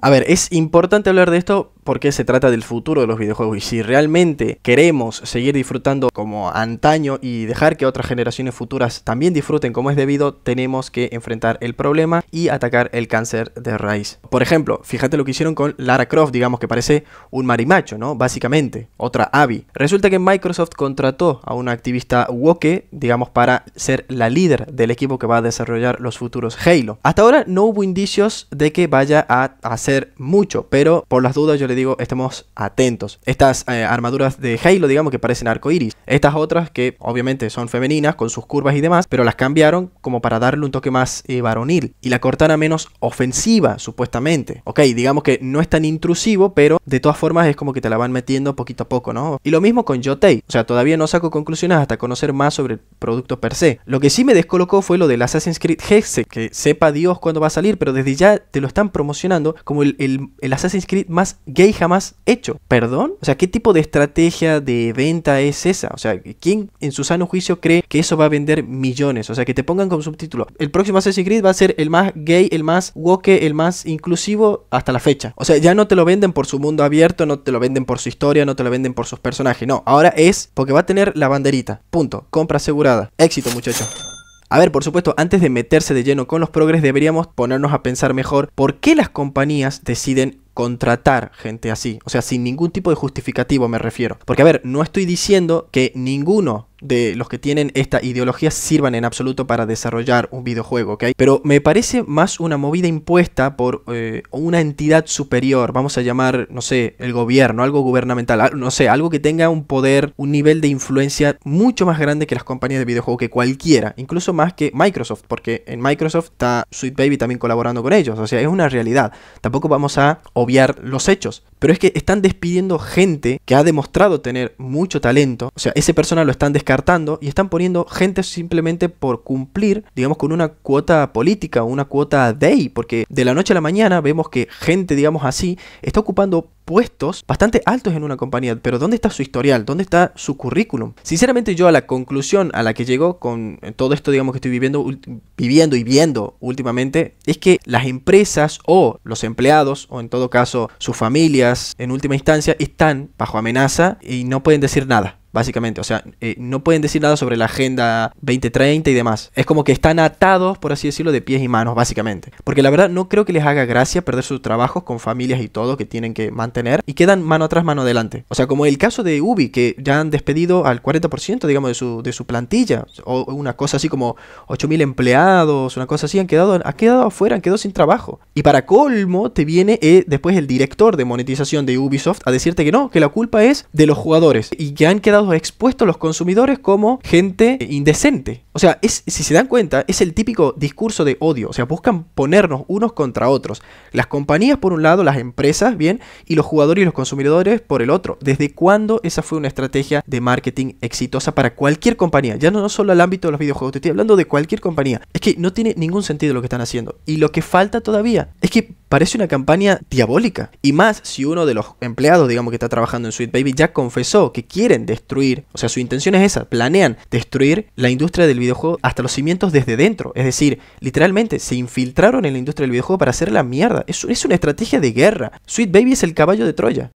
A ver, es importante hablar de esto porque se trata del futuro de los videojuegos y si realmente queremos seguir disfrutando como antaño y dejar que otras generaciones futuras también disfruten como es debido, tenemos que enfrentar el problema y atacar el cáncer de raíz. Por ejemplo, fíjate lo que hicieron con Lara Croft, digamos que parece un marimacho, ¿no? Básicamente, otra Abby. Resulta que Microsoft contrató a una activista woke, digamos, para ser la líder del equipo que va a desarrollar los futuros Halo. Hasta ahora no hubo indicios de que vaya a hacer mucho, pero por las dudas yo le digo, estemos atentos. Estas eh, armaduras de Halo, digamos, que parecen arcoiris. Estas otras que obviamente son femeninas, con sus curvas y demás, pero las cambiaron como para darle un toque más eh, varonil. Y la a menos ofensiva, supuestamente. Ok, digamos que no es tan intrusivo, pero de todas formas es como que te la van metiendo poquito a poco, ¿no? Y lo mismo con Jotei. O sea, todavía no saco conclusiones hasta conocer más sobre el producto per se. Lo que sí me descolocó fue lo del Assassin's Creed Hexe, que sepa Dios cuándo va a salir, pero desde ya te lo están promocionando como el, el Assassin's Creed más gay jamás hecho. ¿Perdón? O sea, ¿qué tipo de estrategia de venta es esa? O sea, ¿quién en su sano juicio cree que eso va a vender millones? O sea, que te pongan como subtítulo. El próximo Assassin's Creed va a ser el más gay, el más woke, el más inclusivo hasta la fecha. O sea, ya no te lo venden por su mundo abierto, no te lo venden por su historia, no te lo venden por sus personajes. No, ahora es porque va a tener la banderita. Punto. Compra asegurada. Éxito, muchachos. A ver, por supuesto, antes de meterse de lleno con los progres, deberíamos ponernos a pensar mejor por qué las compañías deciden contratar gente así. O sea, sin ningún tipo de justificativo me refiero. Porque, a ver, no estoy diciendo que ninguno de los que tienen esta ideología sirvan en absoluto para desarrollar un videojuego, ¿ok? Pero me parece más una movida impuesta por eh, una entidad superior, vamos a llamar, no sé, el gobierno, algo gubernamental, no sé, algo que tenga un poder, un nivel de influencia mucho más grande que las compañías de videojuego, que cualquiera, incluso más que Microsoft, porque en Microsoft está Sweet Baby también colaborando con ellos, o sea, es una realidad. Tampoco vamos a los hechos. Pero es que están despidiendo gente que ha demostrado tener mucho talento. O sea, ese persona lo están descartando y están poniendo gente simplemente por cumplir, digamos, con una cuota política, una cuota day. Porque de la noche a la mañana vemos que gente, digamos así, está ocupando puestos bastante altos en una compañía, pero ¿dónde está su historial? ¿Dónde está su currículum? Sinceramente yo a la conclusión a la que llego con eh, todo esto, digamos, que estoy viviendo, viviendo y viendo últimamente, es que las empresas o los empleados, o en todo caso sus familias, en última instancia, están bajo amenaza y no pueden decir nada básicamente. O sea, eh, no pueden decir nada sobre la Agenda 2030 y demás. Es como que están atados, por así decirlo, de pies y manos, básicamente. Porque la verdad no creo que les haga gracia perder sus trabajos con familias y todo que tienen que mantener y quedan mano atrás, mano adelante. O sea, como el caso de Ubi, que ya han despedido al 40%, digamos, de su, plantilla, o una cosa así como 8.000 empleados, una cosa así, han quedado, han quedado afuera, han quedado sin trabajo. Y para colmo, te viene eh, después el director de monetización de Ubisoft a decirte que no, que la culpa es de los jugadores y que han quedado expuestos los consumidores como gente indecente, o sea, si se dan cuenta, es el típico discurso de odio. O sea, buscan ponernos unos contra otros. Las compañías por un lado, las empresas, bien, y los jugadores y los consumidores por el otro. ¿Desde cuándo esa fue una estrategia de marketing exitosa para cualquier compañía? Ya no, no solo al ámbito de los videojuegos, te estoy hablando de cualquier compañía. Es que no tiene ningún sentido lo que están haciendo. Y lo que falta todavía es que parece una campaña diabólica. Y más si uno de los empleados, digamos, que está trabajando en Sweet Baby ya confesó que quieren destruir, o sea, su intención es esa, planean destruir la industria del videojuego videojuego hasta los cimientos desde dentro. Es decir, literalmente se infiltraron en la industria del videojuego para hacer la mierda. Es, es una estrategia de guerra. Sweet Baby es el caballo de Troya.